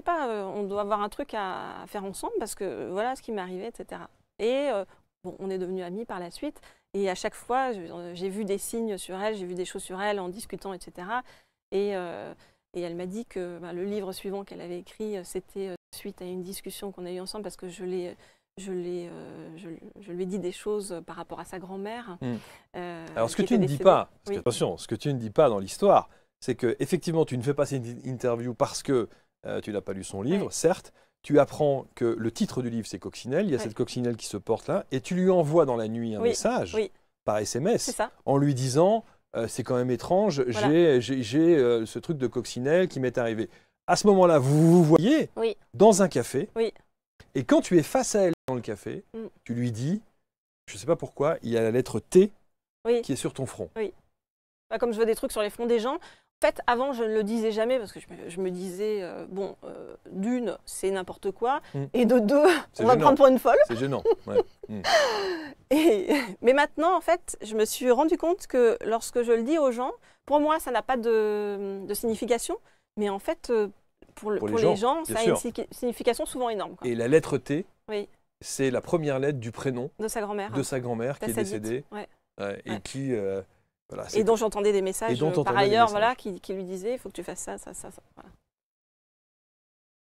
pas, euh, on doit avoir un truc à, faire ensemble parce que euh, voilà ce qui m'est arrivé, etc. Et euh, bon, on est devenus amis par la suite. Et à chaque fois, j'ai vu des signes sur elle, j'ai vu des choses sur elle en discutant, etc. Et, et elle m'a dit que bah, le livre suivant qu'elle avait écrit, c'était suite à une discussion qu'on a eue ensemble parce que je l'ai. Je, l'ai, je, lui ai dit des choses par rapport à sa grand-mère. Hmm. Alors, ce que tu ne dis pas, parce attention, ce que tu ne dis pas dans l'histoire, c'est que effectivement, tu ne fais pas cette interview parce que euh, tu n'as pas lu son livre, certes, tu apprends que le titre du livre, c'est Coccinelle, il y a cette Coccinelle qui se porte là, et tu lui envoies dans la nuit un message par SMS en lui disant, euh, c'est quand même étrange, j'ai euh, ce truc de Coccinelle qui m'est arrivé. À ce moment-là, vous vous voyez dans un café, et quand tu es face à elle dans le café, mm. tu lui dis, je ne sais pas pourquoi, il y a la lettre T qui est sur ton front. Oui, bah, Comme je vois des trucs sur les fronts des gens, en fait, avant, je ne le disais jamais parce que je me, disais, euh, bon, euh, d'une, c'est n'importe quoi, mm. et de deux, on va prendre pour une folle. C'est gênant. Mm. mais maintenant, en fait, je me suis rendu compte que lorsque je le dis aux gens, pour moi, ça n'a pas de, signification, mais en fait, euh, pour, les, gens, ça a une signification souvent énorme. Et la lettre T, oui. c'est la première lettre du prénom de sa grand-mère, de sa grand-mère qui est décédée et qui et dont j'entendais des messages par ailleurs voilà, qui, lui disaient il faut que tu fasses ça, ça, ça. ça. Voilà.